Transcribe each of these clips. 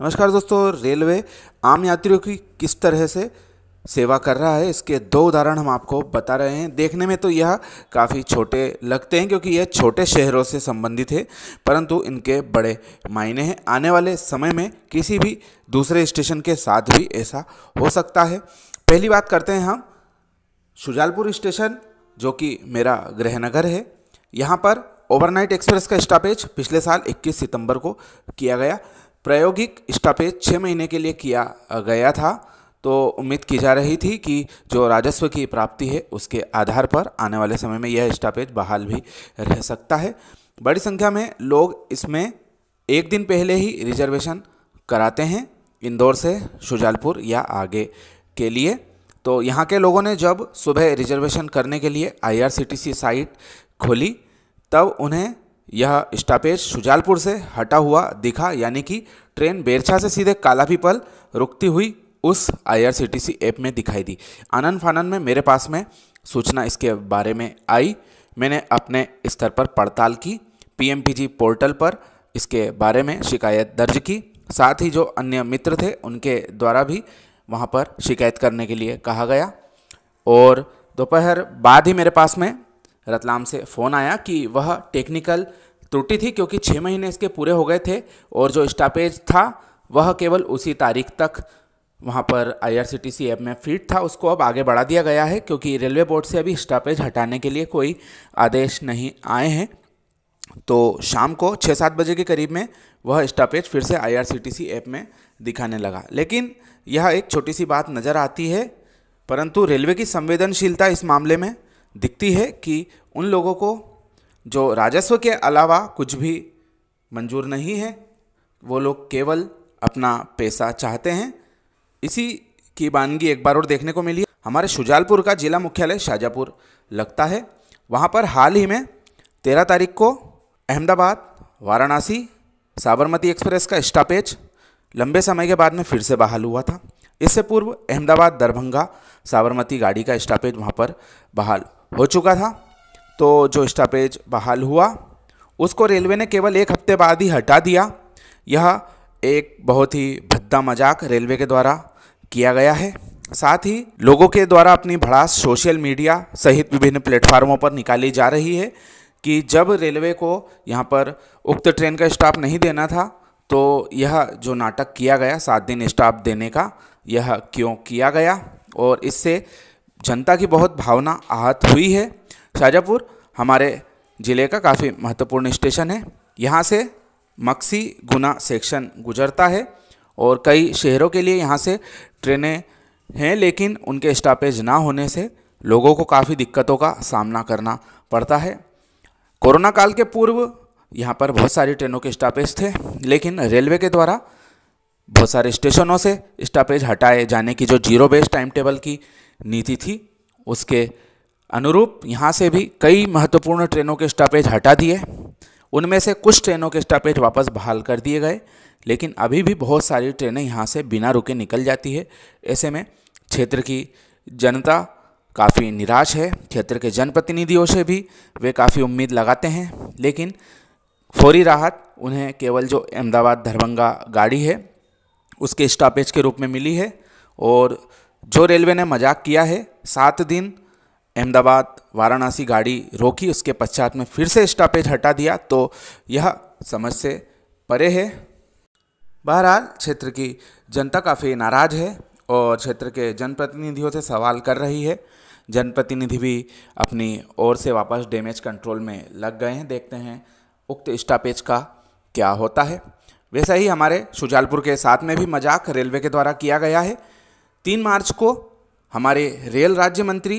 नमस्कार दोस्तों रेलवे आम यात्रियों की किस तरह से सेवा कर रहा है इसके दो उदाहरण हम आपको बता रहे हैं देखने में तो यह काफ़ी छोटे लगते हैं क्योंकि यह छोटे शहरों से संबंधित है परंतु इनके बड़े मायने हैं आने वाले समय में किसी भी दूसरे स्टेशन के साथ भी ऐसा हो सकता है पहली बात करते हैं हम शुजालपुर स्टेशन जो कि मेरा गृहनगर है यहाँ पर ओवरनाइट एक्सप्रेस का स्टॉपेज पिछले साल 21 सितंबर को किया गया प्रायोगिक स्टॉपेज छः महीने के लिए किया गया था तो उम्मीद की जा रही थी कि जो राजस्व की प्राप्ति है उसके आधार पर आने वाले समय में यह स्टॉपेज बहाल भी रह सकता है बड़ी संख्या में लोग इसमें एक दिन पहले ही रिजर्वेशन कराते हैं इंदौर से शुजालपुर या आगे के लिए तो यहाँ के लोगों ने जब सुबह रिजर्वेशन करने के लिए आईआरसीटीसी साइट खोली तब उन्हें यह स्टॉपेज सुजालपुर से हटा हुआ दिखा यानी कि ट्रेन बेरछा से सीधे काला पीपल रुकती हुई उस आईआरसीटीसी ऐप में दिखाई दी आनंद फानंद में मेरे पास में सूचना इसके बारे में आई मैंने अपने स्तर पर पड़ताल की पीएमपीजी पोर्टल पर इसके बारे में शिकायत दर्ज की साथ ही जो अन्य मित्र थे उनके द्वारा भी वहाँ पर शिकायत करने के लिए कहा गया और दोपहर बाद ही मेरे पास में रतलाम से फ़ोन आया कि वह टेक्निकल त्रुटि थी क्योंकि छः महीने इसके पूरे हो गए थे और जो स्टापेज था वह केवल उसी तारीख तक वहाँ पर आईआरसीटीसी ऐप में फिट था उसको अब आगे बढ़ा दिया गया है क्योंकि रेलवे बोर्ड से अभी स्टापेज हटाने के लिए कोई आदेश नहीं आए हैं तो शाम को छः सात बजे के करीब में वह स्टापेज फिर से आईआरसीटीसी ऐप में दिखाने लगा लेकिन यह एक छोटी सी बात नज़र आती है परंतु रेलवे की संवेदनशीलता इस मामले में दिखती है कि उन लोगों को जो राजस्व के अलावा कुछ भी मंजूर नहीं है वो लोग केवल अपना पैसा चाहते हैं इसी की वानगी एक बार और देखने को मिली हमारे शुजालपुर का जिला मुख्यालय शाजापुर लगता है वहाँ पर हाल ही में तेरह तारीख को अहमदाबाद वाराणसी साबरमती एक्सप्रेस का स्टॉपेज लंबे समय के बाद में फिर से बहाल हुआ था इससे पूर्व अहमदाबाद दरभंगा साबरमती गाड़ी का स्टॉपेज वहाँ पर बहाल हो चुका था तो जो स्टॉपेज बहाल हुआ उसको रेलवे ने केवल एक हफ्ते बाद ही हटा दिया यह एक बहुत ही भद्दा मजाक रेलवे के द्वारा किया गया है साथ ही लोगों के द्वारा अपनी भड़ास सोशल मीडिया सहित विभिन्न प्लेटफार्मों पर निकाली जा रही है कि जब रेलवे को यहाँ पर उक्त ट्रेन का स्टाफ नहीं देना था तो यह जो नाटक किया गया सात दिन स्टाफ देने का यह क्यों किया गया और इससे जनता की बहुत भावना आहत हुई है शाजापुर हमारे ज़िले का काफ़ी महत्वपूर्ण स्टेशन है यहाँ से मक्सी गुना सेक्शन गुजरता है और कई शहरों के लिए यहाँ से ट्रेनें हैं लेकिन उनके स्टॉपेज ना होने से लोगों को काफ़ी दिक्कतों का सामना करना पड़ता है कोरोना काल के पूर्व यहाँ पर बहुत सारी ट्रेनों के स्टॉपेज थे लेकिन रेलवे के द्वारा बहुत सारे स्टेशनों से स्टापेज हटाए जाने की जो जीरो बेस्ड टाइम टेबल की नीति थी उसके अनुरूप यहाँ से भी कई महत्वपूर्ण ट्रेनों के स्टापेज हटा दिए उनमें से कुछ ट्रेनों के स्टापेज वापस बहाल कर दिए गए लेकिन अभी भी बहुत सारी ट्रेनें यहाँ से बिना रुके निकल जाती है ऐसे में क्षेत्र की जनता काफ़ी निराश है क्षेत्र के जनप्रतिनिधियों से भी वे काफ़ी उम्मीद लगाते हैं लेकिन फौरी राहत उन्हें केवल जो अहमदाबाद दरभंगा गाड़ी है उसके स्टॉपेज के रूप में मिली है और जो रेलवे ने मजाक किया है सात दिन अहमदाबाद वाराणसी गाड़ी रोकी उसके पश्चात में फिर से स्टॉपेज हटा दिया तो यह समझ से परे है बहरहाल क्षेत्र की जनता काफ़ी नाराज़ है और क्षेत्र के जनप्रतिनिधियों से सवाल कर रही है जनप्रतिनिधि भी अपनी ओर से वापस डैमेज कंट्रोल में लग गए हैं देखते हैं उक्त स्टॉपेज का क्या होता है वैसा ही हमारे शुजालपुर के साथ में भी मजाक रेलवे के द्वारा किया गया है तीन मार्च को हमारे रेल राज्य मंत्री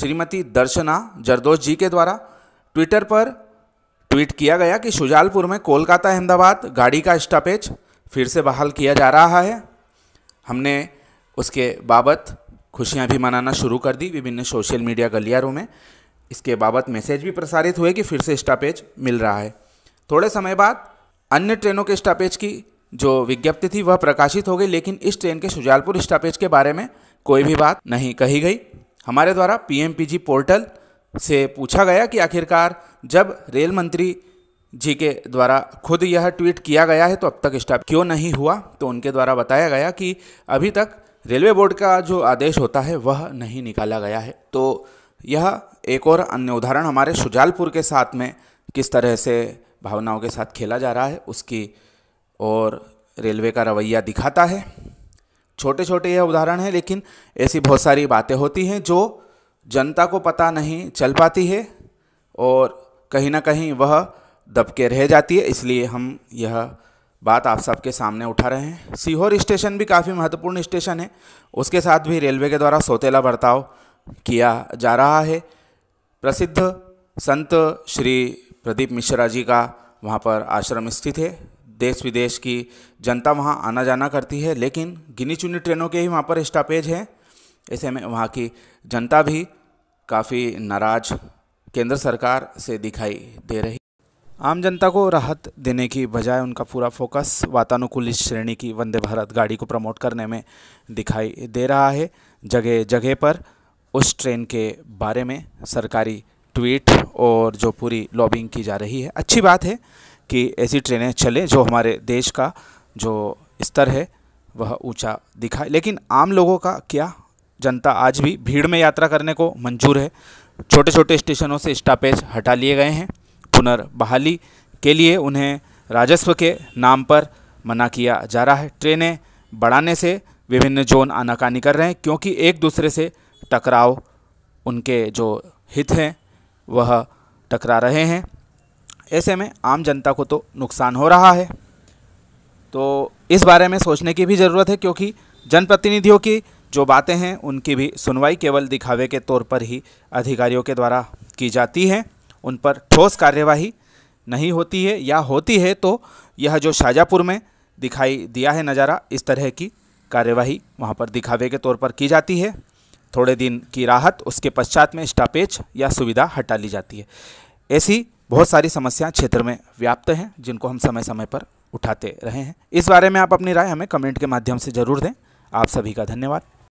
श्रीमती दर्शना जरदोश जी के द्वारा ट्विटर पर ट्वीट किया गया कि शुजालपुर में कोलकाता अहमदाबाद गाड़ी का स्टॉपेज फिर से बहाल किया जा रहा है हमने उसके बाबत खुशियां भी मनाना शुरू कर दी विभिन्न सोशल मीडिया गलियारों में इसके बाबत मैसेज भी प्रसारित हुए कि फिर से स्टॉपेज मिल रहा है थोड़े समय बाद अन्य ट्रेनों के स्टॉपेज की जो विज्ञप्ति थी वह प्रकाशित हो गई लेकिन इस ट्रेन के सुजालपुर स्टॉपेज के बारे में कोई भी बात नहीं कही गई हमारे द्वारा पीएमपीजी पोर्टल से पूछा गया कि आखिरकार जब रेल मंत्री जी के द्वारा खुद यह ट्वीट किया गया है तो अब तक स्टॉप क्यों नहीं हुआ तो उनके द्वारा बताया गया कि अभी तक रेलवे बोर्ड का जो आदेश होता है वह नहीं निकाला गया है तो यह एक और अन्य उदाहरण हमारे सुजालपुर के साथ में किस तरह से भावनाओं के साथ खेला जा रहा है उसकी और रेलवे का रवैया दिखाता है छोटे छोटे यह उदाहरण हैं लेकिन ऐसी बहुत सारी बातें होती हैं जो जनता को पता नहीं चल पाती है और कहीं ना कहीं वह दबके रह जाती है इसलिए हम यह बात आप सबके सामने उठा रहे हैं सीहोर स्टेशन भी काफ़ी महत्वपूर्ण स्टेशन है उसके साथ भी रेलवे के द्वारा सौतेला बर्ताव किया जा रहा है प्रसिद्ध संत श्री प्रदीप मिश्रा जी का वहाँ पर आश्रम स्थित है देश विदेश की जनता वहाँ आना जाना करती है लेकिन गिनी चुनी ट्रेनों के ही वहाँ पर स्टापेज हैं ऐसे में वहाँ की जनता भी काफ़ी नाराज केंद्र सरकार से दिखाई दे रही आम जनता को राहत देने की बजाय उनका पूरा फोकस वातानुकूलित श्रेणी की वंदे भारत गाड़ी को प्रमोट करने में दिखाई दे रहा है जगह जगह पर उस ट्रेन के बारे में सरकारी ट्वीट और जो पूरी लॉबिंग की जा रही है अच्छी बात है कि ऐसी ट्रेनें चले जो हमारे देश का जो स्तर है वह ऊंचा दिखाए लेकिन आम लोगों का क्या जनता आज भी भीड़ में यात्रा करने को मंजूर है छोटे छोटे स्टेशनों से स्टापेज हटा लिए गए हैं पुनर्बहाली के लिए उन्हें राजस्व के नाम पर मना किया जा रहा है ट्रेनें बढ़ाने से विभिन्न जोन आनाकानी कर रहे हैं क्योंकि एक दूसरे से टकराव उनके जो हित हैं वह टकरा रहे हैं ऐसे में आम जनता को तो नुकसान हो रहा है तो इस बारे में सोचने की भी ज़रूरत है क्योंकि जनप्रतिनिधियों की जो बातें हैं उनकी भी सुनवाई केवल दिखावे के तौर पर ही अधिकारियों के द्वारा की जाती है उन पर ठोस कार्यवाही नहीं होती है या होती है तो यह जो शाहजहाँपुर में दिखाई दिया है नज़ारा इस तरह की कार्यवाही वहाँ पर दिखावे के तौर पर की जाती है थोड़े दिन की राहत उसके पश्चात में स्टापेज या सुविधा हटा ली जाती है ऐसी बहुत सारी समस्याएं क्षेत्र में व्याप्त हैं जिनको हम समय समय पर उठाते रहे हैं इस बारे में आप अपनी राय हमें कमेंट के माध्यम से ज़रूर दें आप सभी का धन्यवाद